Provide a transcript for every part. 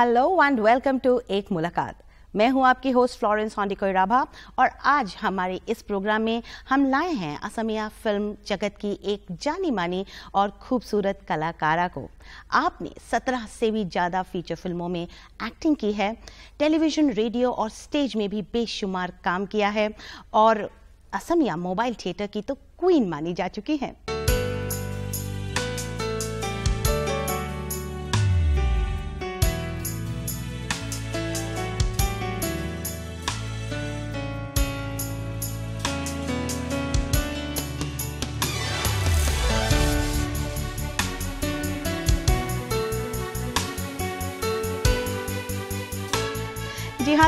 Hello and welcome to एक मुलाकात मैं हूं आपकी होस्ट फ्लोरेंस हॉन्डिको राभा और आज हमारे इस प्रोग्राम में हम लाए हैं असमिया फिल्म जगत की एक जानी मानी और खूबसूरत कलाकारा को आपने 17 से भी ज़्यादा फीचर फिल्मों में एक्टिंग की है टेलीविज़न रेडियो और स्टेज में भी बेशुमार काम किया है और असमिया मोबाइल थिएटर की तो क्वीन मानी जा चुकी हैं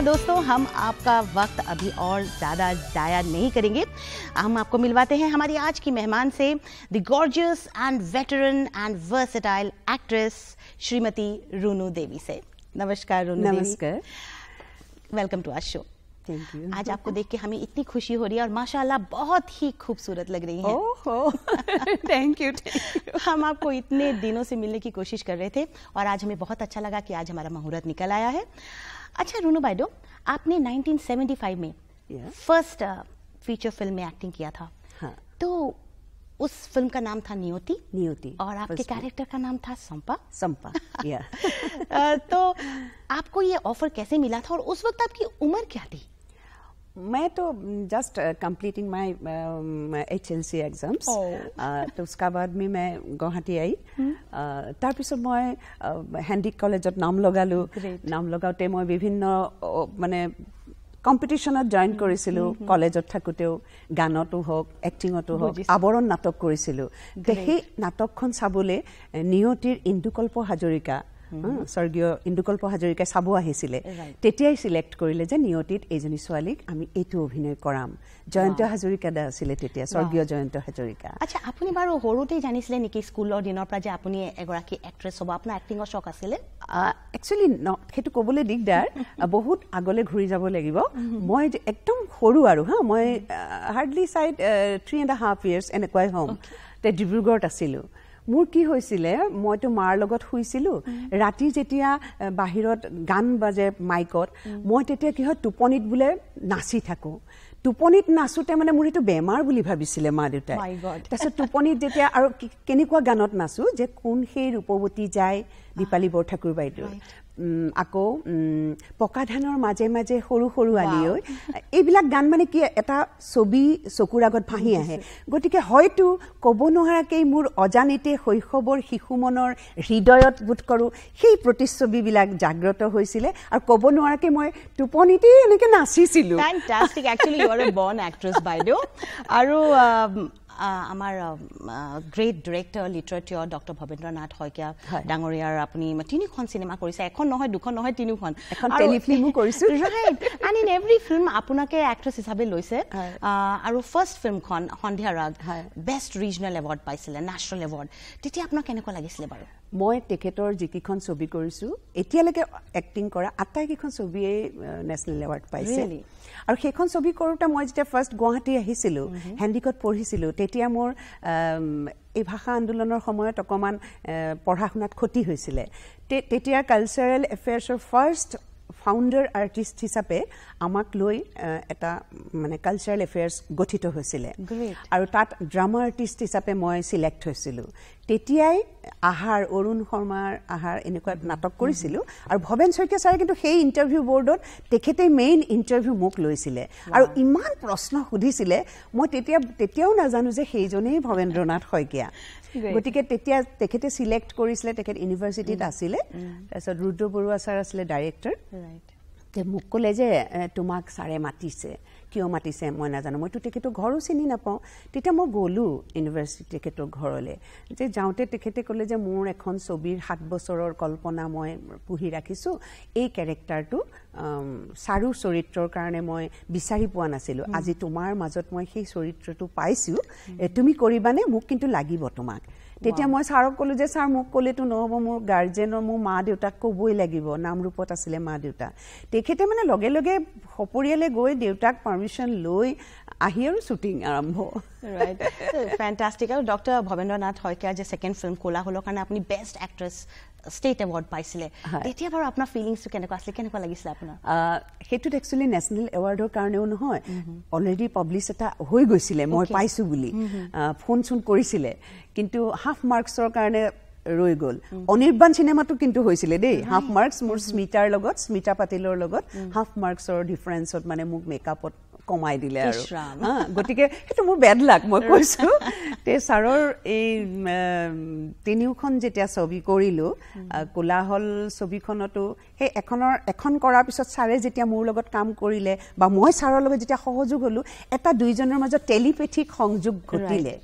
हाँ दोस्तों हम आपका वक्त अभी और ज़्यादा ज़ाया नहीं करेंगे हम आपको मिलवाते हैं हमारी आज की मेहमान से the gorgeous and veteran and versatile actress Shrimati Runu Devi से नमस्कार रूनू नमस्कार वेलकम टू आर शो आज आपको देख के हमें इतनी खुशी हो रही है और माशाल्लाह बहुत ही खूबसूरत लग रही है थैंक यू हम आपको इतने दिनों से मिलने की कोशिश कर रहे थे और आज हमें बहुत अच्छा लगा कि आज हमारा मुहूर्त निकल आया है अच्छा रूनू बाइडो आपने 1975 में फर्स्ट फीचर फिल्म में एक्टिंग किया था हाँ. तो उस फिल्म का नाम था नियोति नियोति और आपके कैरेक्टर का नाम था संपा संपा या तो आपको ये ऑफर कैसे मिला था और उस वक्त आपकी उम्र क्या थी मैं तो just completing my H L C exams तो उसका बाद में मैं गुवाहाटी आई তাৰপিছত মই হেণ্ডিক কলেজত नाम লগালোঁ नाम লগাওঁতে মই विभिन्न মানে কম্পিটিশ্যনত জইন কৰিছিলোঁ কলেজত mm-hmm. থাকোঁতেও গানতো হওক এক্টিঙতো হওক আৱৰণ নাটক কৰিছিলোঁ সেই নাটকখন চাবলৈ নিয়তিৰ ইন্দুকল্প হাজৰিকা স্বৰ্গীয় ইন্দুকল্প হাজৰিকাই চাব আহিছিলে তেতিয়াই ছিলেক্ট কৰিলে যে নিয়তিত এজনী ছোৱালীক আমি এইটো অভিনয় কৰাম জয়ন্ত হাজৰিকা দা আছিলে তেতিয়া স্বৰ্গীয় জয়ন্ত হাজৰিকা আচ্ছা আপুনি বাৰু সৰুতেই জানিছিলে নেকি স্কুলৰ দিনৰ পৰা যে আপুনি এগৰাকী এক্ট্ৰেছ হ'ব আপোনাৰ এক্টিঙৰ চখ আছিলে একচুৱেলি ন সেইটো ক'বলৈ দিগদাৰ বহুত আগলৈ ঘূৰি যাব লাগিব মই একদম সৰু আৰু হা মই hardly side three and half years এনেকুৱাই হ'ম তে ডিব্ৰুগড়ত আছিলোঁ মোৰ কি হৈছিলে মইতো মাৰ লগত শুইছিলো ৰাতি যেতিয়া বাহিৰত গান বাজে মাইকত মই তেতিয়া কি হয় টোপনিত বোলে নাচি থাকো টোপনিত নাচোতে মানে মোৰ এইটো বেমাৰ বুলি ভাবিছিলে মা দেউতাই তাৰপিছত টোপনিত যেতিয়া আৰু কেনেকুৱা গানত নাচো যে কোন সেই ৰূপৱতী যায় দীপালী বৰঠাকুৰ বাইদেউ আকৌ পকা ধানৰ মাজে মাজে সৰু সৰু আলি ঐ এইবিলাক গান মানে কি এটা ছবি চকুৰ আগত ভাহি আহে গতিকে হয়তো ক'ব নোৱাৰাকৈ মোৰ অজানিতে শৈশৱৰ শিশু মনৰ হৃদয়ত বোধ কৰোঁ সেই প্ৰতিচ্ছবিবিলাক জাগ্ৰত হৈছিলে আৰু ক'ব নোৱাৰাকৈ মই টোপনিতে এনেকৈ নাচিছিলোঁ আৰু আমাৰ great director literature doctor Bhabendra Nath Saikia ডাঙৰীয়াৰ আপুনি তিনিখন চিনেমা কৰিছে এখন নহয় দুখন নহয় তিনিখন এন ইন এভৰি ফিল্ম আপোনাকে এক্ট্ৰেছ হিচাপে লৈছে আৰু ফাৰ্ষ্ট ফিল্মখন Sandhya Raag best regional award পাইছিলে নেশ্যনেল এৱাৰ্ড তেতিয়া আপোনাক কেনেকুৱা লাগিছিলে বাৰু মই তেখেতৰ যিকেইখন ছবি কৰিছোঁ এতিয়ালৈকে এক্টিং কৰা আটাইকেইখন ছবিয়েই নেশ্যনেল এৱাৰ্ড পাইছে আৰু সেইখন ছবি কৰোঁতে মই যেতিয়া ফাৰ্ষ্ট গুৱাহাটী আহিছিলোঁ হেণ্ডিকট পঢ়িছিলোঁ তেতিয়া মোৰ এই ভাষা আন্দোলনৰ সময়ত অকণমান পঢ়া শুনাত ক্ষতি হৈছিলে তেতিয়া কালচাৰেল এফেয়াৰ্ছৰ ফাৰ্ষ্ট ফাউণ্ডাৰ আৰ্টিষ্ট হিচাপে আমাক লৈ এটা মানে কালচাৰেল এফেয়াৰ্ছ গঠিত হৈছিলে আৰু তাত ড্ৰামা আৰ্টিষ্ট হিচাপে মই ছিলেক্ট হৈছিলোঁ তেতিয়াই আহাৰ অৰুণ শৰ্মাৰ আহাৰ এনেকুৱা নাটক কৰিছিলোঁ আৰু ভৱেন শইকীয়া ছাৰে কিন্তু সেই ইণ্টাৰভিউ বৰ্ডত তেখেতে মেইন ইণ্টাৰভিউ মোক লৈছিলে আৰু ইমান প্ৰশ্ন সুধিছিলে মই তেতিয়া তেতিয়াও নাজানো যে সেইজনেই ভৱেন্দ্ৰনাথ শইকীয়া গতিকে তেতিয়া তেখেতে চিলেক্ট কৰিছিলে তেখেত ইউনিভাৰ্চিটিত আছিলে তাৰপিছত ৰুদ্ৰ বৰুৱা ছাৰ আছিলে ডাইৰেক্টৰ মোক ক'লে যে তোমাক ছাৰে মাতিছে কিয় মাতিছে মই নাজানো মইতো তেখেতৰ ঘৰো চিনি নাপাওঁ তেতিয়া মই গ'লো ইউনিভাৰ্চিটি তেখেতৰ ঘৰলৈ যে যাওঁতে তেখেতে ক'লে যে মোৰ এখন ছবিৰ সাত বছৰৰ কল্পনা মই পুহি ৰাখিছোঁ এই কেৰেক্টাৰটো চাৰু চৰিত্ৰৰ কাৰণে মই বিচাৰি পোৱা নাছিলোঁ আজি তোমাৰ মাজত মই সেই চৰিত্ৰটো পাইছোঁ তুমি কৰিবানে মোক কিন্তু লাগিব তোমাক তেতিয়া মই ছাৰক কলো যে ছাৰ মোক কলেতো নহব মোৰ গাৰ্জেনৰ মোৰ মা দেউতাক কবই লাগিব নাম ৰূপত আছিলে মা দেউতা তেখেতে মানে লগে লগে সপৰিয়ালে গৈ দেউতাক পাৰ্মিশ্যন লৈ আহি আৰু শ্বুটিং আৰম্ভ ফেণ্টাষ্টিক আৰু ডক্টৰ ভৱেন্দ্ৰ নাথ শইকীয়া যে ছেকেণ্ড ফিল্ম হলৰ কাৰণে আপুনি বেষ্ট এক্ট্ৰেছ ষ্টেট এৱাৰ্ড পাইছিলে তেতিয়া বাৰু আপোনাৰ ফিলিংছটো কেনেকুৱা আছিলে কেনেকুৱা লাগিছিলে আপোনাৰ সেইটোত একচুৱেলি নেশ্যনেল এৱাৰ্ডৰ কাৰণেও নহয় অলৰেডি পাব্লিছ এটা হৈ গৈছিলে মই পাইছোঁ বুলি ফোন চোন কৰিছিলে কিন্তু হাফ মাৰ্কছৰ কাৰণে ৰৈ গ'ল অনিৰ্বাণ চিনেমাটো কিন্তু হৈছিলে দেই হাফ মাৰ্কছ মোৰ স্মিতাৰ লগত স্মিতা পাটিলৰ লগত হাফ মাৰ্কছৰ ডিফাৰেঞ্চত মানে মোক মেকআপত কমাই দিলে আৰু গতিকে সেইটো মোৰ বেড লাক মই কৈছোঁ তে ছাৰৰ এই তিনিওখন যেতিয়া ছবি কৰিলো কোলাহল ছবিখনতো সেই এখনৰ এখন কৰাৰ পিছত ছাৰে যেতিয়া মোৰ লগত কাম কৰিলে বা মই ছাৰৰ লগত যেতিয়া সহযোগ হলো এটা দুইজনৰ মাজত টেলিপেথিক সংযোগ ঘটিলে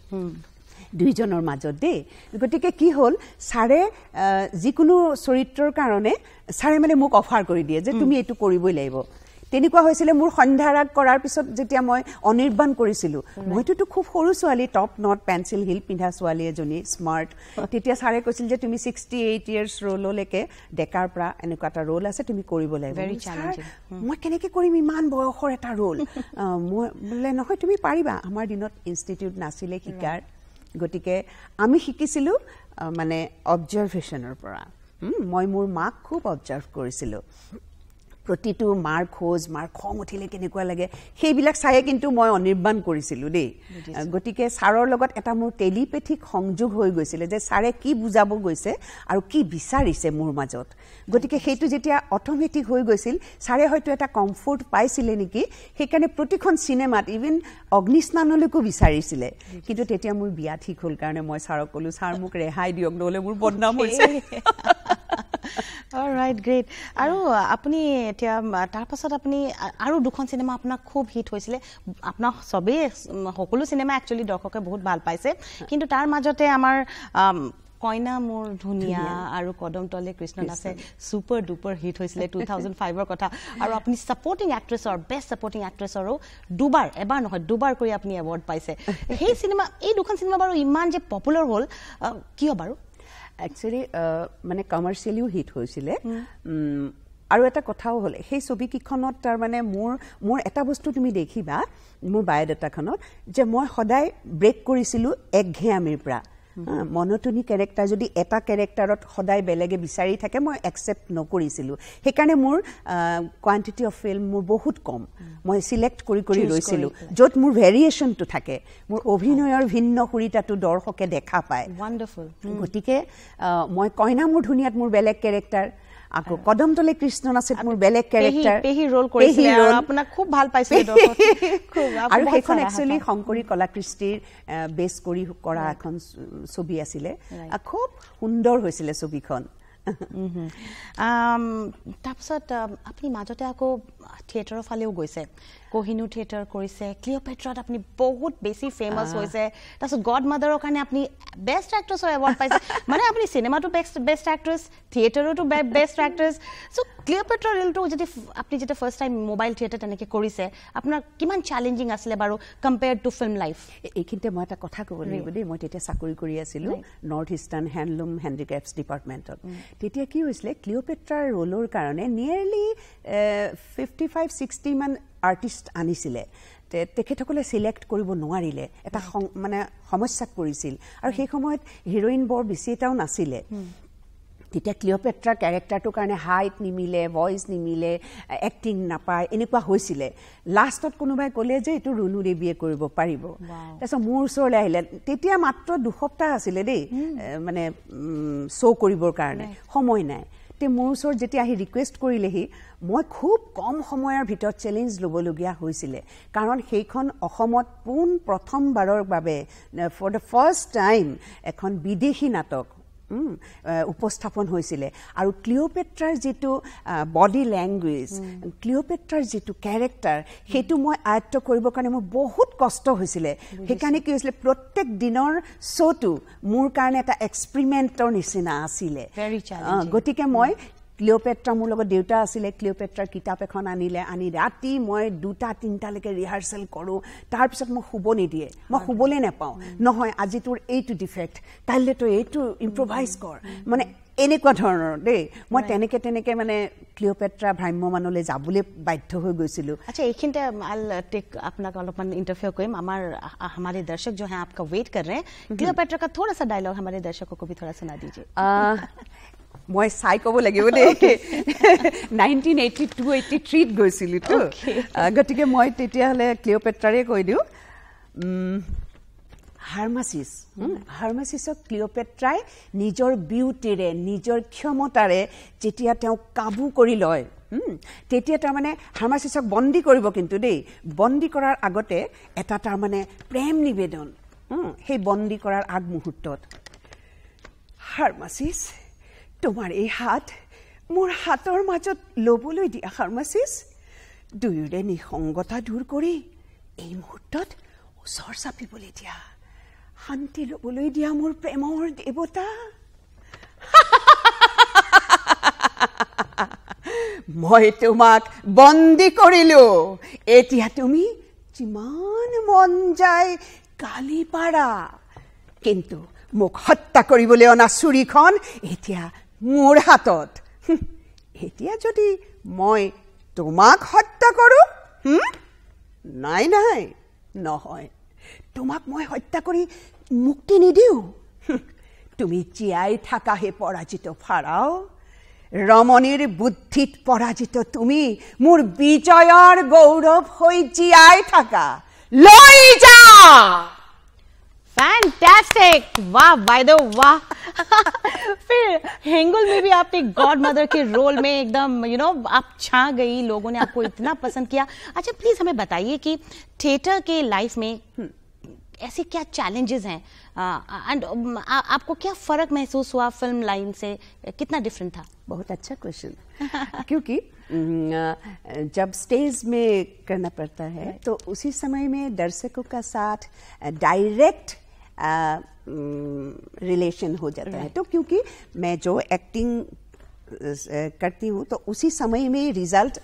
দুইজনৰ মাজত দেই গতিকে কি হ'ল ছাৰে যিকোনো চৰিত্ৰৰ কাৰণে ছাৰে মানে মোক অফাৰ কৰি দিয়ে যে তুমি এইটো কৰিবই লাগিব তেনেকুৱা হৈছিলে মোৰ সন্ধ্যাৰাগ কৰাৰ পিছত যেতিয়া মই অনিৰ্বাণ কৰিছিলো মইতোতো খুব সৰু ছোৱালী টপ নট পেঞ্চিল হিল পিন্ধা ছোৱালী এজনী স্মাৰ্ট তেতিয়া ছাৰে কৈছিল যে তুমি ছিক্সটি এইট ইয়াৰ্ছ ৰোললৈকে ডেকাৰ পৰা এনেকুৱা এটা ৰোল আছে তুমি কৰিব লাগিব মই কেনেকে কৰিম ইমান বয়সৰ এটা ৰোল মই বোলে নহয় তুমি পাৰিবা আমাৰ দিনত ইনষ্টিটিউট নাছিলে শিকাৰ গতিকে আমি শিকিছিলোঁ মানে অবজাৰ্ভেশ্যনৰ পৰা মই মোৰ মাক খুব অবজাৰ্ভ কৰিছিলোঁ প্ৰতিটো মাৰ খোজ মাৰ খং উঠিলে কেনেকুৱা লাগে সেইবিলাক চায়ে কিন্তু মই অনিৰ্বাণ কৰিছিলোঁ দেই গতিকে ছাৰৰ লগত এটা মোৰ টেলিপেথিক সংযোগ হৈ গৈছিলে যে ছাৰে কি বুজাব গৈছে আৰু কি বিচাৰিছে মোৰ মাজত গতিকে সেইটো যেতিয়া অট'মেটিক হৈ গৈছিল ছাৰে হয়তো এটা কমফৰ্ট পাইছিলে নেকি সেইকাৰণে প্ৰতিখন চিনেমাত ইভেন অগ্নিস্নানলৈকো বিচাৰিছিলে কিন্তু তেতিয়া মোৰ বিয়া ঠিক হ'ল কাৰণে মই ছাৰক ক'লোঁ ছাৰ মোক ৰেহাই দিয়ক নহ'লে মোৰ বদনাম হৈছে অল ৰাইট গ্ৰেট আৰু আপুনি এতিয়া তাৰপাছত আপুনি আৰু দুখন চিনেমা আপোনাক খুব হিট হৈছিলে আপোনাক চবেই সকলো চিনেমা একচুৱেলি দৰ্শকে বহুত ভাল পাইছে কিন্তু তাৰ মাজতে আমাৰ কইনা মোৰ ধুনীয়া আৰু কদম তলে কৃষ্ণদাসে ছুপাৰ ডুপাৰ হিট হৈছিলে টু থাউজেণ্ড ফাইভৰ কথা আৰু আপুনি ছাপৰ্টিং এক্ট্ৰেছৰ বেষ্ট ছাপৰ্টিং এক্ট্ৰেছৰো দুবাৰ এবাৰ নহয় দুবাৰ কৰি আপুনি এৱাৰ্ড পাইছে সেই চিনেমা এই দুখন চিনেমা বাৰু ইমান যে পপুলাৰ হ'ল কিয় বাৰু একচুৱেলি মানে কমাৰ্চিয়েলিও হিট হৈছিলে আৰু এটা কথাও হ'লে সেই ছবিকেইখনত তাৰমানে মোৰ মোৰ এটা বস্তু তুমি দেখিবা মোৰ বায়'ডাটাখনত যে মই সদায় ব্ৰেক কৰিছিলোঁ একঘেয়ামীৰ পৰা মনটনি কেৰেক্টাৰ যদি এটা কেৰেক্টাৰত সদায় বেলেগে বিচাৰি থাকে মই একচেপ্ট নকৰিছিলোঁ সেইকাৰণে মোৰ কোৱান্টিটি অফ ফিল্ম মোৰ বহুত কম মই চিলেক্ট কৰি কৰি লৈছিলোঁ য'ত মোৰ ভেৰিয়েশ্যনটো থাকে মোৰ অভিনয়ৰ ভিন্ন সুৰিতাটো দৰ্শকে দেখা পায় গতিকে মই কইনা মোৰ ধুনীয়াত মোৰ বেলেগ কেৰেক্টাৰ আকৌ কদমতলে কৃষ্ণ আছিল মোৰ বেলেগ আৰু সেইখন একচুৱেলি শংকৰী কলাকৃষ্টিৰ বেছ কৰি কৰা এখন ছবি আছিলে খুব সুন্দৰ হৈছিলে ছবিখন তাৰপিছত আপুনি মাজতে আকৌ থিয়েটাৰৰ ফালেও গৈছে কহিনু থিয়েটাৰ কৰিছে ক্লিঅ'পেট্ৰাত আপুনি বহুত বেছি ফেমাছ হৈছে তাৰপিছত গড মাদাৰৰ কাৰণে আপুনি বেষ্ট এক্ট্ৰেছৰ এৱাৰ্ড পাইছে মানে আপুনি চিনেমাটো বেষ্ট বেষ্ট এক্ট্ৰেছ থিয়েটাৰতো বেষ্ট এক্ট্ৰেছ চ' ক্লিঅ'পেট্ৰ ৰিলটো যদি আপুনি যেতিয়া ফাৰ্ষ্ট টাইম মোবাইল থিয়েটাৰ তেনেকৈ কৰিছে আপোনাৰ কিমান চেলেঞ্জিং আছিলে বাৰু কম্পেয়াৰ টু ফিল্ম লাইফ এইখিনিতে মই এটা কথা ক'ব লাগিব দেই মই তেতিয়া চাকৰি কৰি আছিলোঁ নৰ্থ ইষ্টাৰ্ণ হেণ্ডলুম হেণ্ডিক্ৰাফ্টছ ডিপাৰ্টমেণ্টত তেতিয়া কি হৈছিলে ক্লিঅ'পেট্ৰাৰ ৰোলৰ কাৰণে নিয়েৰলি ফিফটি ফাইভ ছিক্সটি মান আৰ্টিষ্ট আনিছিলে তেখেতসকলে চিলেক্ট কৰিব নোৱাৰিলে এটা মানে সমস্যাত পৰিছিল আৰু সেই সময়ত হিৰইন বৰ বেছি এটাও নাছিলে তেতিয়া ক্লিঅপেট্ৰাৰ কেৰেক্টাৰটোৰ কাৰণে হাইট নিমিলে ভইচ নিমিলে এক্টিং নাপায় এনেকুৱা হৈছিলে লাষ্টত কোনোবাই ক'লে যে এইটো ৰুণু দেৱীয়ে কৰিব পাৰিব তাৰপিছত মোৰ ওচৰলৈ আহিলে তেতিয়া মাত্ৰ দুসপ্তাহ আছিলে দেই মানে শ্ব' কৰিবৰ কাৰণে সময় নাই তে মোৰ ওচৰত যেতিয়া আহি ৰিকুৱেষ্ট কৰিলেহি মই খুব কম সময়ৰ ভিতৰত চেলেঞ্জ ল'বলগীয়া হৈছিলে কাৰণ সেইখন অসমত পোন প্ৰথমবাৰৰ বাবে ফৰ দ্য ফাৰ্ষ্ট টাইম এখন বিদেশী নাটক উপস্থাপন হৈছিলে আৰু ক্লিঅ'পেট্ৰাৰ যিটো বডি লেংগুৱেজ ক্লিঅ'পেট্ৰাৰ যিটো কেৰেক্টাৰ সেইটো মই আয়ত্ব কৰিবৰ কাৰণে মোৰ বহুত কষ্ট হৈছিলে সেইকাৰণে কি হৈছিলে প্ৰত্যেক দিনৰ শ্ব'টো মোৰ কাৰণে এটা এক্সপেৰিমেণ্টৰ নিচিনা আছিলে গতিকে মই ক্লিঅ'পেট্ৰা মোৰ লগত দেউতা আছিলে ক্লিঅ'পেট্ৰাৰ কিতাপ এখন আনিলে আনি ৰাতি মই দুটা তিনিটালৈকে ৰিহাৰ্চেল কৰোঁ তাৰপিছত মই শুব নিদিয়ে মই শুবলৈ নাপাওঁ নহয় আজি তোৰ এইটো ডিফেক্ট কাইলৈ তই এইটো ইম্প্ৰভাইজ কৰ মানে এনেকুৱা ধৰণৰ দেই মই তেনেকে তেনেকে মানে ক্লিঅ'পেট্ৰা ভ্ৰাম্যমানলৈ যাবলৈ বাধ্য হৈ গৈছিলোঁ আচ্ছা এইখিনিতে আল টেক আপোনাক অলপমান ইণ্টাৰফিউ কৰিম আমাৰ হামাৰে দৰ্শক জো হে আপকা ৱেইট কৰ ৰে ক্লিঅ'পেট্ৰা কা থোৰা সা ডাইলগ হামাৰে দৰ্শকক কবি থোৰা সা না দিজিয়ে মই চাই ক'ব লাগিব দেই নাইনটিন এইটি টু এইটি থ্ৰীত গৈছিলোতো গতিকে মই তেতিয়াহ'লে ক্লিঅ'পেট্ৰাৰে কৈ দিওঁ হাৰ্মাচিছ হাৰ্মাচিছক ক্লিঅ'পেট্ৰাই নিজৰ বিউটিৰে নিজৰ ক্ষমতাৰে যেতিয়া তেওঁক কাবু কৰি লয় তেতিয়া তাৰমানে হাৰ্মাচিছক বন্দী কৰিব কিন্তু দেই বন্দী কৰাৰ আগতে এটা তাৰমানে প্ৰেম নিবেদন সেই বন্দী কৰাৰ আগমুহূৰ্তত হাৰ্মাচিছ তোমাৰ এই হাত মোৰ হাতৰ মাজত ল'বলৈ দিয়া ফাৰ্মাচিচ দুয়োৰে নিসংগতা দূৰ কৰি এই মুহূৰ্তত ওচৰ চাপিবলৈ দিয়া শান্তি ল'বলৈ দিয়া মোৰ প্ৰেমৰ দেৱতা মই তোমাক বন্দী কৰিলো এতিয়া তুমি যিমান মন যায় কালি পাৰা কিন্তু মোক হত্যা কৰিবলৈ অনা চুৰিখন এতিয়া মোৰ হাতত এতিয়া যদি মই তোমাক হত্যা কৰোঁ নাই নাই নহয় তোমাক মই হত্যা কৰি মুক্তি নিদিওঁ তুমি জীয়াই থাকাহে পৰাজিত ফাৰাও ৰমণীৰ বুদ্ধিত পৰাজিত তুমি মোৰ বিজয়ৰ গৌৰৱ হৈ জীয়াই থাকা লৈ যা फैंटास्टिक वाह द वाह फिर हेंगुल में भी आपने गॉड मदर के रोल में एकदम यू you नो know, आप छा गई लोगों ने आपको इतना पसंद किया अच्छा प्लीज हमें बताइए कि थिएटर के लाइफ में हम्म, ऐसे क्या चैलेंजेस हैं एंड um, आपको क्या फर्क महसूस हुआ फिल्म लाइन से कितना डिफरेंट था बहुत अच्छा क्वेश्चन क्योंकि जब स्टेज में करना पड़ता है तो उसी समय में दर्शकों का साथ डायरेक्ट रिलेशन हो जाता है तो क्योंकि मैं जो एक्टिंग करती हूँ तो उसी समय में रिजल्ट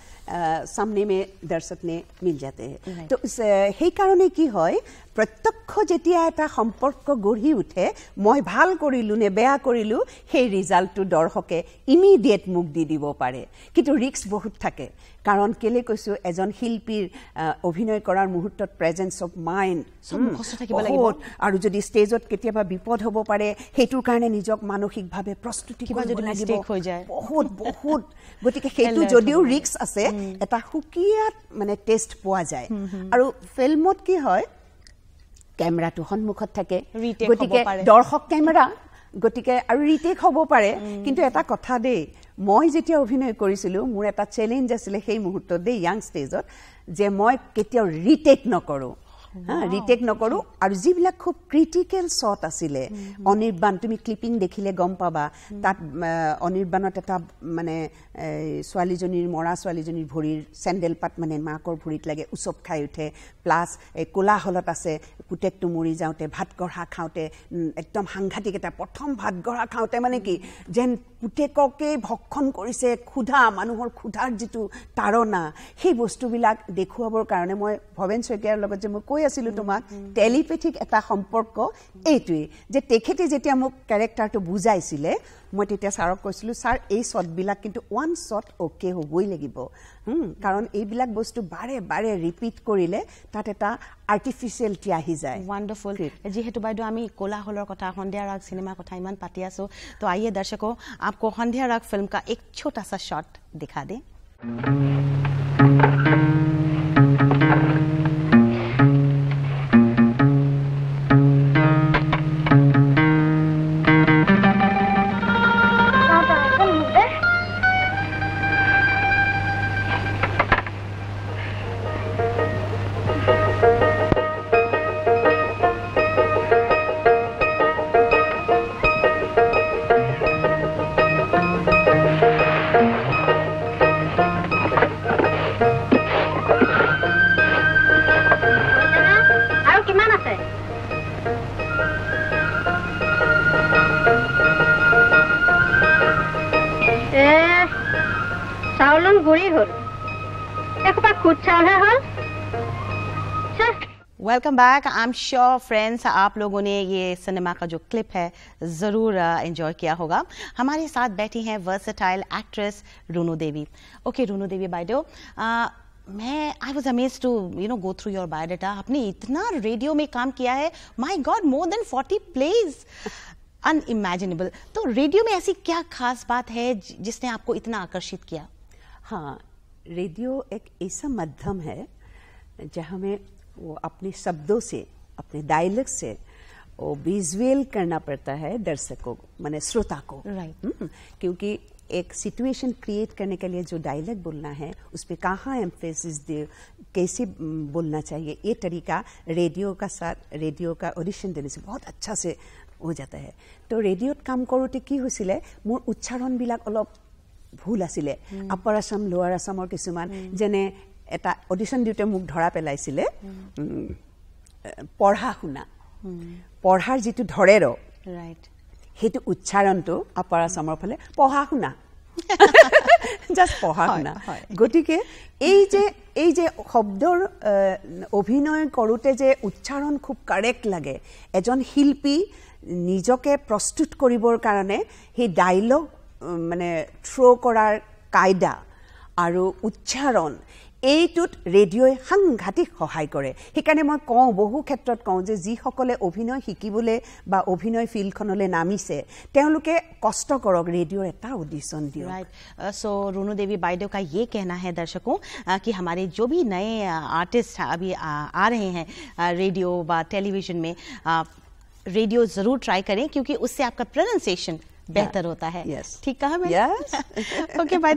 सामने में दर्शक ने मिल जाते हैं तो সেই কারণে কি হয় প্রত্যক্ষ যেতিয়া এটা সম্পর্ক গঢ়ি উঠে মই ভাল করিলু নে বেয়া করিলু সেই রিজাল্টটো দর্শকে ইমিডিয়েট মুখ দি দিব পারে কিন্তু রিস্ক বহুত থাকে কাৰণ কেলে কৈছো এজন শিল্পীৰ অভিনয় কৰাৰ মুহূৰ্তত প্ৰেজেঞ্চ অফ মাইণ্ড বহুত আৰু যদি ষ্টেজত কেতিয়াবা বিপদ হ'ব পাৰে সেইটোৰ কাৰণে নিজক মানসিকভাৱে প্ৰস্তুতি বহুত বহুত গতিকে সেইটো যদিও ৰিক্স আছে এটা সুকীয়া মানে টেষ্ট পোৱা যায় আৰু ফিল্মত কি হয় কেমেৰাটো সন্মুখত থাকে গতিকে দৰ্শক কেমেৰা গতিকে আৰু ৰিটেক হ'ব পাৰে কিন্তু এটা কথা দেই মই যেতিয়া অভিনয় কৰিছিলোঁ মোৰ এটা চেলেঞ্জ আছিলে সেই মুহূৰ্তত দেই য়াং ষ্টেজত যে মই কেতিয়াও ৰিটেক নকৰোঁ ৰিটেক নকৰোঁ আৰু যিবিলাক খুব ক্ৰিটিকেল শ্বট আছিলে অনিৰ্বাণ তুমি ক্লিপিং দেখিলে গম পাবা তাত অনিৰ্বাণত এটা মানে ছোৱালীজনীৰ মৰা ছোৱালীজনীৰ ভৰিৰ চেণ্ডেলপাত মানে মাকৰ ভৰিত লাগে উচপ খাই উঠে প্লাছ এই কোলাহলত আছে পুতেকটো মৰি যাওঁতে ভাত গঢ়া খাওঁতে একদম সাংঘাতিক এটা প্ৰথম ভাত গঢ়া খাওঁতে মানে কি যেন পুতেককে ভক্ষণ কৰিছে ক্ষুধা মানুহৰ ক্ষুধাৰ যিটো তাৰণা সেই বস্তুবিলাক দেখুৱাবৰ কাৰণে মই ভৱেন শইকীয়াৰ লগত যে মই কৈ আছিলো তোমাক টেলিপেথিক এটা সম্পৰ্ক এইটোৱেই যে তেখেতে যেতিয়া মোক কেৰেক্টাৰটো বুজাইছিলে মই তেতিয়া ছাৰক কৈছিলো ছাৰ এই শ্বটবিলাক কিন্তু ওৱান শ্বট অ'কে হ'বই লাগিব কাৰণ এইবিলাক বস্তু বাৰে বাৰে ৰিপিট কৰিলে তাত এটা আৰ্টিফিচিয়েলিটি আহি যায় ৱাণ্ডাৰফুল যিহেতু বাইদেউ আমি কোলাহলৰ কথা সন্ধিয়া ৰাগ চিনেমাৰ কথা ইমান পাতি আছো তো আইয়ে দৰ্শক আপক সন্ধিয়া ৰাগ ফিল্ম কা এক ছোটা চা শ্বট দেখা দে welcome back I am sure friends आप लोगों ने ये सिनेमा का जो क्लिप है ज़रूर इंजॉय uh, किया होगा हमारे साथ बैठी हैं versatile actress Runu Devi okay okay, Runu Devi बाइडो uh, मैं I was amaze to you know go through your biodata आपने इतना रेडियो में काम किया है my god more than forty plays unimaginable तो रेडियो में ऐसी क्या खास बात है जिसने आपको इतना आकर्षित किया हाँ रेडियो एक ऐसा माध्यम है जहाँ मैं वो अपने शब्दों से अपने डायलग से वो विजुअल करना पड़ता है दर्शकों को मैंने श्रोता को right. हम्म, क्योंकि एक सिचुएशन क्रिएट करने के लिए जो डायलॉग बोलना है उस पर कहाँ एम्फेसिस दे कैसे हम्म, बोलना चाहिए ये तरीका रेडियो का साथ रेडियो का ऑडिशन देने से बहुत अच्छा से हो जाता है तो रेडियो काम करोते कि হৈছিলে মোৰ উচ্চাৰণবিলাক অলপ ভুল আছিলে আপাৰ आसाम লোৱাৰ আছামৰ কিছুমান এটা অডিশ্যন দিওঁতে মোক ধৰা পেলাইছিলে পঢ়া শুনা পঢ়াৰ যিটো ধৰেৰ ৰাইট সেইটো উচ্চাৰণটো আপাৰ আছামৰ ফালে পঢ়া শুনা জাষ্ট পঢ়া শুনা গতিকে এই যে এই যে শব্দৰ অভিনয় কৰোঁতে যে উচ্চাৰণ খুব কাৰেক্ট লাগে এজন শিল্পী নিজকে প্ৰস্তুত কৰিবৰ কাৰণে সেই ডাইলগ মানে থ্ৰ' কৰাৰ কায়দা আৰু উচ্চাৰণ এইটোত ৰেডিঅ'ই সাংঘাতিক সহায় কৰে সেইকাৰণে মই কওঁ বহু ক্ষেত্ৰত কওঁ যে যিসকলে অভিনয় শিকিবলৈ বা অভিনয় ফিল্ডখনলৈ নামিছে তেওঁলোকে কষ্ট কৰক ৰেডিঅ'ৰ এটা অডিশ্যন দিয়ক ৰাইট চ' ৰুণু দেৱী বাইদেউ কা য়ে কেহনা হে দৰ্শকো কি হামাৰে যো ভি নয়ে আৰ্টিষ্ট আভি আ ৰহে হে ৰেডিঅ' বা টেলিভিশ্যন মে ৰেডিঅ' জৰুৰ ট্ৰাই কৰে কিউকি উচে আপকা প্ৰনাউন্সিয়েশ্যন बेहतर होता है yes. ठीक कहा मैंने yes. ओके बाय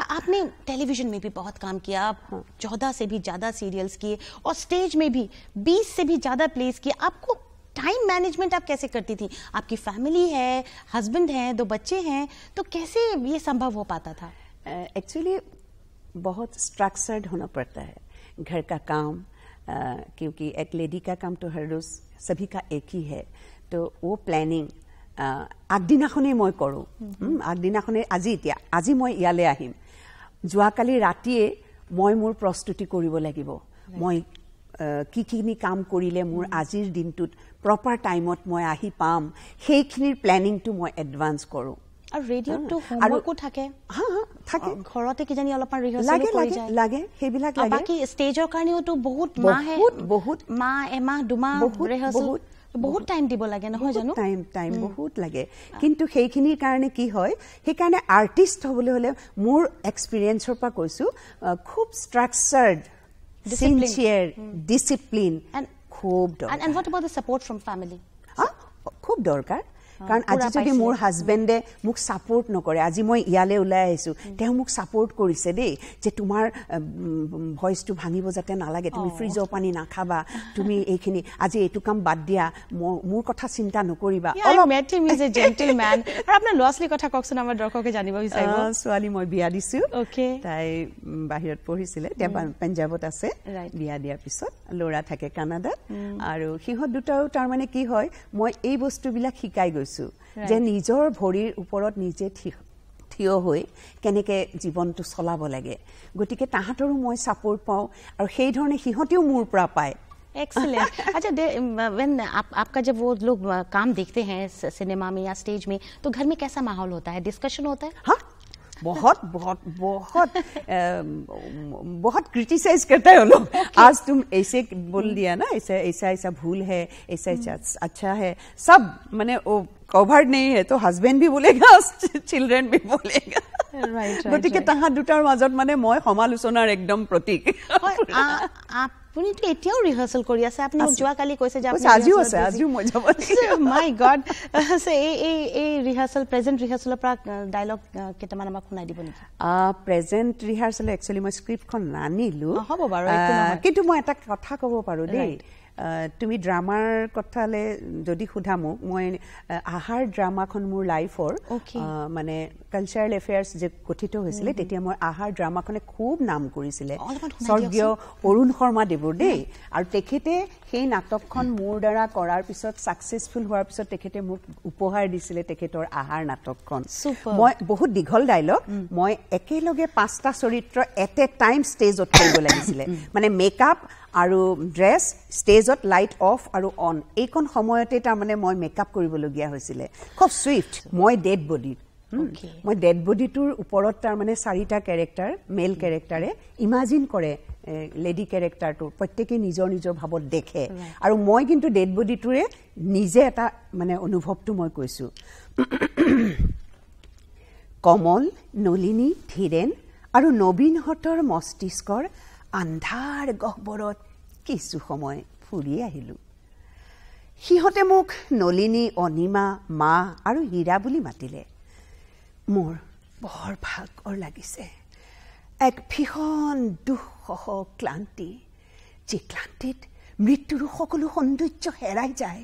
आपने टेलीविजन में भी बहुत काम किया आप हाँ। चौदह से भी ज्यादा सीरियल्स किए और स्टेज में भी बीस से भी ज्यादा प्लेस किए आपको टाइम मैनेजमेंट आप कैसे करती थी आपकी फैमिली है हस्बैंड हैं दो बच्चे हैं तो कैसे ये संभव हो पाता था एक्चुअली uh, बहुत स्ट्रक्चर्ड होना पड़ता है घर का काम uh, क्योंकि एक लेडी का काम तो हर रोज सभी का एक ही है तो वो प्लानिंग আগদিনাখনেই মই কৰোঁ আগদিনাখনেই আজি এতিয়া আজি মই ইয়ালৈ আহিম যোৱাকালি ৰাতিয়ে মই মোৰ প্ৰস্তুতি কৰিব লাগিব মই কিখিনি কাম কৰিলে মোৰ আজিৰ দিনটোত প্ৰপাৰ টাইমত মই আহি পাম সেইখিনিৰ প্লেনিংটো মই এডভান্স কৰোঁ আৰু ৰেডিঅ'টো আৰু থাকে থাকে ঘৰতে কিজানি অলপমান লাগে সেইবিলাক লাগে বাকী ষ্টেজৰ কাৰণেওতো বহুত মাহে বহুত মাহ এমাহ দুমাহ বহুত বহুত টাইম দিব লাগে নহয় জানো টাইম টাইম বহুত লাগে কিন্তু সেইখিনিৰ কাৰণে কি হয় সেইকাৰণে আৰ্টিষ্ট হ'বলৈ হ'লে মোৰ এক্সপিৰিয়েঞ্চৰ পৰা কৈছো খুব ষ্ট্ৰাকচাৰ্ড চিনচিয়াৰ ডিচিপ্লিন খুব খুব দৰকাৰ কাৰণ আজি যদি মোৰ হাজবেণ্ডে মোক ছাপৰ্ট নকৰে আজি মই ইয়ালৈ ওলাই আহিছো তেওঁ মোক ছাপৰ্ট কৰিছে দেই যে তোমাৰ ভইচটো ভাঙিব যাতে নালাগে তুমি ফ্ৰিজৰ পানী নাখাবা তুমি এইখিনি আজি এইটো কাম বাদ দিয়া মোৰ কথা চিন্তা নকৰিবা ছোৱালী মই বিয়া দিছো তাই বাহিৰত পঢ়িছিলে পঞ্জাৱত আছে বিয়া দিয়াৰ পিছত লৰা থাকে কানাডাত আৰু সিহঁত দুটাও তাৰমানে কি হয় মই এই বস্তুবিলাক শিকাই গৈছো কৰিছো যে নিজৰ ভৰিৰ ওপৰত নিজে থিয় হৈ কেনেকে জীৱনটো চলাব লাগে গতিকে তাহাঁতৰো মই ছাপৰ্ট পাওঁ আৰু সেইধৰণে সিহঁতেও মোৰ পৰা পায় আচ্ছা কাম घर में कैसा माहौल होता है डिस्कशन होता है हाँ बहुत बहुत बहुत बहुत क्रिटिसाइज करते हैं लोग आज तुम ऐसे बोल दिया ना ऐसा ऐसा ऐसा भूल है ऐसा ऐसा अच्छा है सब मैंने वो कवर्ड नहीं है तो हस्बैंड भी बोलेगा चिल्ड्रेन भी बोलेगा গতিকে তাহাঁত দুটাৰ মাজত মানে মই সমালোচনাৰ একদম প্ৰতীক আপুনি এতিয়াও ৰিহাৰ্চেল কৰি আছে আপুনি যোৱাকালি কৈছে যে আজিও আছে আজিও মই যাব মাই গড এই এই এই ৰিহাৰ্চেল প্ৰেজেণ্ট ৰিহাৰ্চেলৰ পৰা ডাইলগ কেইটামান আমাক শুনাই দিব নেকি প্ৰেজেণ্ট ৰিহাৰ্চেল একচুৱেলি মই স্ক্ৰিপ্টখন নানিলো হ'ব বাৰু কিন্তু মই এটা কথা ক'ব পাৰো দেই তুমি ড্ৰামাৰ কথালে যদি সোধা মোক মই আহাৰ ড্ৰামাখন মোৰ লাইফৰ মানে কালচাৰেল এফেয়াৰ্ছ যে গঠিত হৈছিলে তেতিয়া মই আহাৰ ড্ৰামাখনে খুব নাম কৰিছিলে স্বৰ্গীয় অৰুণ শৰ্মাদেৱৰ দেই আৰু তেখেতে সেই নাটকখন মোৰ দ্বাৰা কৰাৰ পিছত ছাকচেছফুল হোৱাৰ পিছত তেখেতে মোক উপহাৰ দিছিলে তেখেতৰ আহাৰ নাটকখন মই বহুত দীঘল ডাইলগ মই একেলগে পাঁচটা চৰিত্ৰ এট এ টাইম ষ্টেজত কৰিব লাগিছিলে মানে মেকআপ আৰু ড্ৰেছ ষ্টেজত লাইট অফ আৰু অন এইকণ সময়তে তাৰমানে মই মেকআপ কৰিবলগীয়া হৈছিলে খুব চুইফ্ট মই ডেড বডিত মই ডেড বডিটোৰ ওপৰত তাৰ মানে চাৰিটা কেৰেক্টাৰ মেল কেৰেক্টাৰে ইমাজিন কৰে লেডি কেৰেক্টাৰটো প্ৰত্যেকেই নিজৰ নিজৰ ভাৱত দেখে আৰু মই কিন্তু ডেড বডিটোৰে নিজে এটা মানে অনুভৱটো মই কৈছোঁ কমল নলিনী ধীৰেণ আৰু নবীনহঁতৰ মস্তিষ্কৰ আন্ধাৰ গহ্বৰত কিছু সময় ফুৰি আহিলোঁ সিহঁতে মোক নলিনী অনিমা মা আৰু হীৰা বুলি মাতিলে মোৰ বৰ ভাগৰ লাগিছে এক ভীষণ দুখসহ ক্লান্তি যি ক্লান্তিত মৃত্যুৰো সকলো সৌন্দৰ্য হেৰাই যায়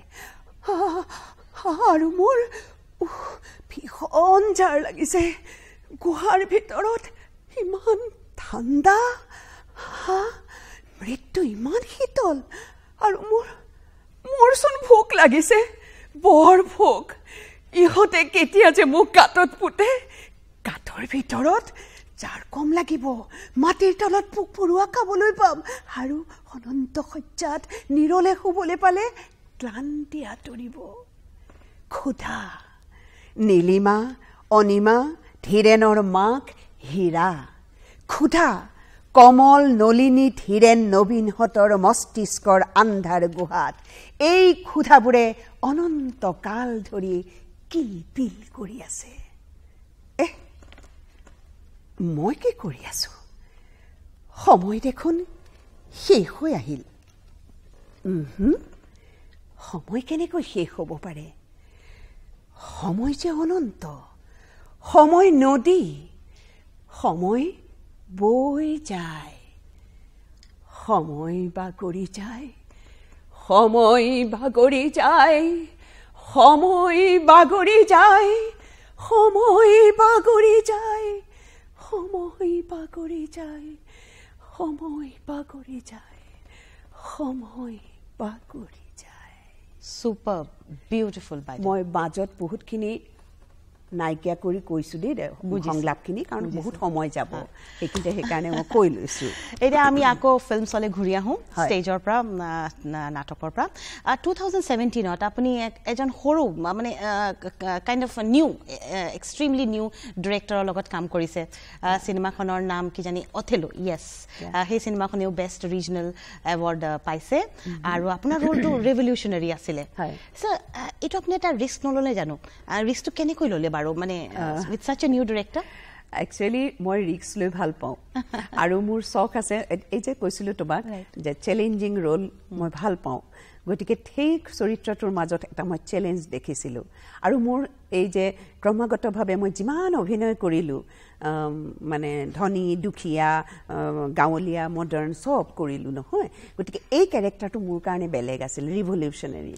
আৰু মোৰ উহ ভীষণ জাৰ লাগিছে গুহাৰ ভিতৰত ইমান ঠাণ্ডা হা মৃত্যু ইমান শীতল আৰু মোৰ মোৰচোন ভোক লাগিছে বৰ ভোক ইহঁতে কেতিয়া যে মোক গাঁতত পুতে গাঁতৰ ভিতৰত যাৰ কম লাগিব মাটিৰ তলত পোক পৰুৱা খাবলৈ পাম আৰু অনন্ত শয্যাত নিৰলে শুবলৈ পালে ক্লান্তি আঁতৰিব ক্ষুধা নীলিমা অনিমা ধীৰেণৰ মাক হীৰা ক্ষুধা কমল নলিনী ধীৰেণ নবীনহঁতৰ মস্তিষ্কৰ আন্ধাৰ গুহাত এই ক্ষুধাবোৰে অনন্তকাল ধৰি কিল তিল কৰি আছে এহ মই কি কৰি আছো সময় দেখোন শেষ হৈ আহিল সময় কেনেকৈ শেষ হ'ব পাৰে সময় যে অনন্ত সময় নদী সময় বৈ যায় সময় বাগৰি যায় সময় বাগৰি যায় সময় বাগৰি যায় সময় বাগৰি যায় সময় বাগৰি যায় সময় বাগৰি যায় সময় বাগৰি যায় চুপাৰ বিউটিফুল মই মাজত বহুতখিনি নাইকিয়া কৰি কৈছো দেই সংলাপখিনি কাৰণ বহুত সময় যাব সেইখিনিতে সেইকাৰণে মই কৈ লৈছো এতিয়া আমি আকৌ ফিল্ম চলে ঘূৰি আহোঁ ষ্টেজৰ পৰা নাটকৰ পৰা টু থাউজেণ্ড ছেভেণ্টিনত আপুনি এজন সৰু মানে kind of new extremely new ডিৰেক্টৰৰ লগত কাম কৰিছে চিনেমাখনৰ নাম কিজানি অথেলো য়েছ সেই চিনেমাখনেও বেষ্ট ৰিজনেল এৱাৰ্ড পাইছে আৰু আপোনাৰ ৰোলটো ৰেভলিউশ্যনেৰী আছিলে এইটো আপুনি এটা ৰিস্ক নল'লে জানো ৰিস্কটো কেনেকৈ ল'লে বাৰু আৰু মানে with such a new director actually মই ৰিস্ক লৈ ভাল পাওঁ আৰু মোৰ চখ আছে এই যে কৈছিলো তোমাক যে চেলেঞ্জিং ৰোল মই ভাল পাওঁ গতিকে সেই চৰিত্ৰটোৰ মাজত এটা মই চেলেঞ্জ দেখিছিলো আৰু মোৰ এই যে ক্ৰমাগতভাৱে মই যিমান অভিনয় কৰিলো মানে ধনী দুখীয়া গাঁৱলীয়া মডাৰ্ণ চব কৰিলোঁ নহয় গতিকে এই কেৰেক্টাৰটো মোৰ কাৰণে বেলেগ আছিল ৰিভলিউশ্যনেৰী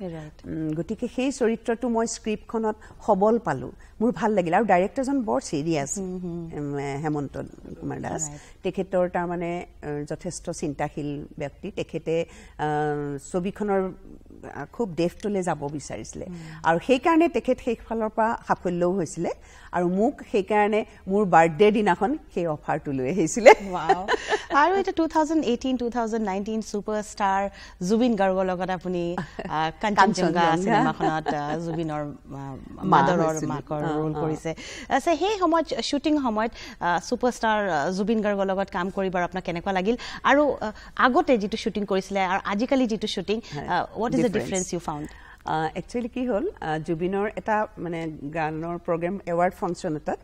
গতিকে সেই চৰিত্ৰটো মই স্ক্ৰিপ্টখনত সবল পালোঁ মোৰ ভাল লাগিলে আৰু ডাইৰেক্টৰজন বৰ চিৰিয়াছ হেমন্ত কুমাৰ দাস তেখেতৰ তাৰমানে যথেষ্ট চিন্তাশীল ব্যক্তি তেখেতে ছবিখনৰ খুব দেশটোলৈ যাব বিচাৰিছিলে আৰু সেইকাৰণে তেখেত সেইফালৰ পৰা সাফল্যও হৈছিলে আৰু মোক সেইকাৰণে মোৰ বাৰ্থডে দিনাখন সেই অফাৰটো লৈ আহিছিলে আৰু এতিয়া two thousand eighteen two thousand nineteen super star Zubeen গাৰ্গৰ লগত আপুনি জুবিনৰ মাকৰ ৰোল কৰিছে সেই সময়ত শ্বুটিং সময়ত ছুপাৰ ষ্টাৰ জুবিন গাৰ্গৰ লগত কাম কৰি বাৰু আপোনাক কেনেকুৱা লাগিল আৰু আগতে যিটো শ্বুটিং কৰিছিলে আৰু আজিকালি যিটো shooting what is the difference you found actually কি হ'ল জুবিনৰ এটা মানে গানৰ প্ৰগ্ৰেম এৱাৰ্ড ফাংচন এটাত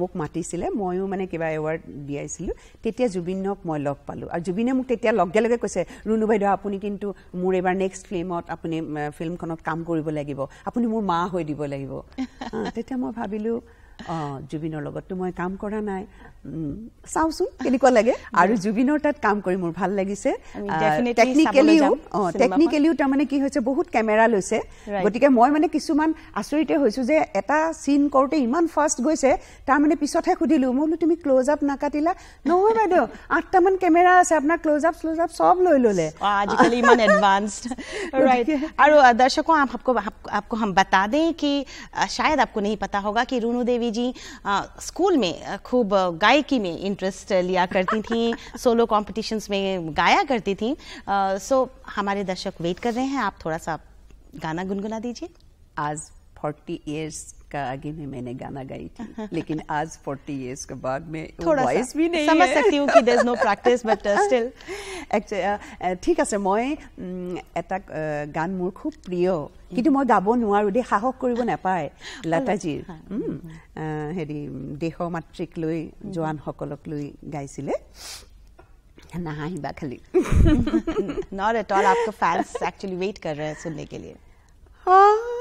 মোক মাতিছিলে ময়ো মানে কিবা এৱাৰ্ড দিয়াইছিলোঁ তেতিয়া জুবিনক মই লগ পালোঁ আৰু জুবিনে মোক তেতিয়া লগে লগে কৈছে ৰুনু বাইদেউ আপুনি কিন্তু মোৰ এইবাৰ নেক্সট ফিল্মত আপুনি ফিল্মখনত কাম কৰিব লাগিব আপুনি মোৰ মা হৈ দিব লাগিব তেতিয়া মই ভাবিলোঁ জুবিনৰ লগততো মই কাম কৰা নাই চাওঁচোন কেনেকুৱা লাগে আৰু জুবিনৰ তাত কাম কৰি মোৰ ভাল লাগিছে টেকনিকেলিও অ টেকনিকেলিও তাৰমানে কি হৈছে বহুত কেমেৰা লৈছে গতিকে মই মানে কিছুমান আচৰিতে হৈছো যে এটা চিন কৰোঁতে ইমান ফাষ্ট গৈছে তাৰমানে পিছতহে সুধিলো মই বোলো তুমি ক্লজ আপ নাকাটিলা নহয় বাইদেউ আঠটামান কেমেৰা আছে আপোনাৰ ক্লজ আপ শ্লজ আপ চব লৈ ললে আৰু দৰ্শকো বতা দে কি পতা হ'ব কি ৰুণু দেৱী जी आ, स्कूल में खूब गायकी में इंटरेस्ट लिया करती थी सोलो कॉम्पिटिशन्स में गाया करती थी आ, सो हमारे दर्शक वेट कर रहे हैं आप थोड़ा सा गाना गुनगुना दीजिए आज फोर्टी ईयर्स کہا آگے میں میں نے گانا گائی تھی لیکن آج 40 ایئرس کے بعد میں تھوڑا وائس بھی نہیں سمجھ سکتی ہوں کہ دیز نو پریکٹس بٹ سٹل ٹھیک ہے مے ایٹا گان مور خوب پریو কিন্তু মই গাব নোৱাৰো দেই সাহস কৰিব নাপায় লতাজীৰ হেৰি দেশ মাতৃক লৈ জোৱানসকলক লৈ গাইছিলে নাহিবা খালি not at all up to fans actually wait কৰ ৰে চুনে কে লিয়ে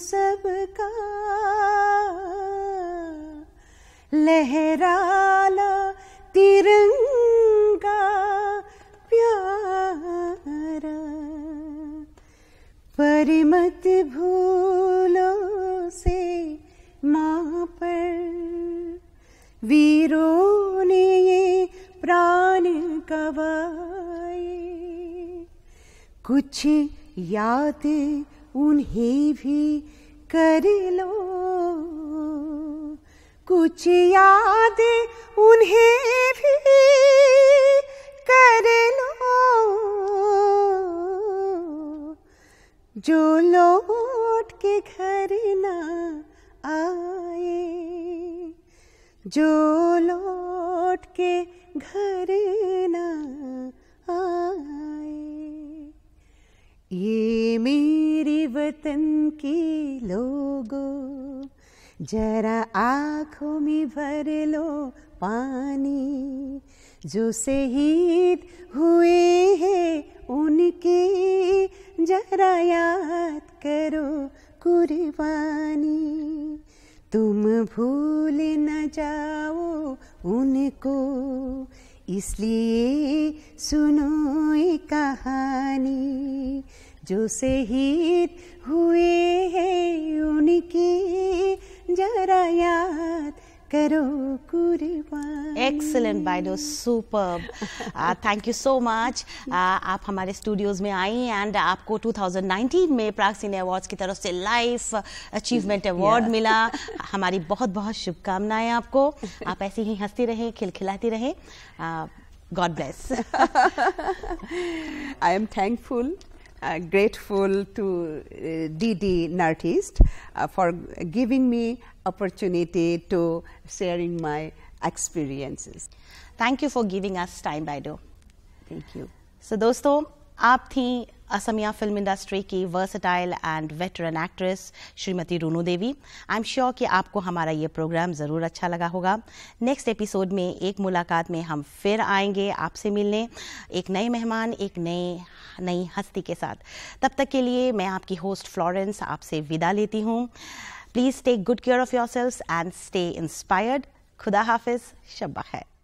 सबका लहराला तिरंगा प्यारा परिमत भूलो से माँ पर वीरों ने ये प्राण गवाए कुछ याद उन्हें भी कर लो कुछ याद उन्हें भी कर लो जो लौट के घर ना आए जो लौट के घर ना आए ये मेरी वतन की लोगो जरा आँखों में भर लो पानी जो शहीद हुए हैं उनकी जरा याद करो कुर्बानी तुम भूल न जाओ उनको इसलिए सुनो ये कहानी जो शहीद हुए हैं उनकी जरा याद करो excellent Excellent, Baido. Superb. Uh, thank you uh, आप हमारे स्टूडियोज में आई एंड आपको 2019 में प्राग सिने अवार्ड्स की तरफ से लाइफ अचीवमेंट अवार्ड मिला हमारी बहुत बहुत शुभकामनाएं आपको आप ऐसी ही हंसती रहें खिलखिलाती रहें god bless I am thankful uh, grateful to uh, DD Nartist uh, for giving me opportunity to sharing my experiences. Thank you for giving us time, Baidu. Thank you. So, दोस्तों आप थी असमिया फिल्म इंडस्ट्री की versatile and veteran actress Shrimati Runu Devi I am sure कि आपको हमारा ये programme ज़रूर अच्छा लगा होगा नेक्स्ट एपिसोड में एक मुलाकात में हम फिर आएंगे आपसे मिलने एक नए मेहमान एक नए नई हस्ती के साथ तब तक के लिए मैं आपकी होस्ट फ्लॉरेंस आपसे विदा लेती हूँ please take good care of your selves and stay inspired खुदा हाफिज़ शब्बा खैर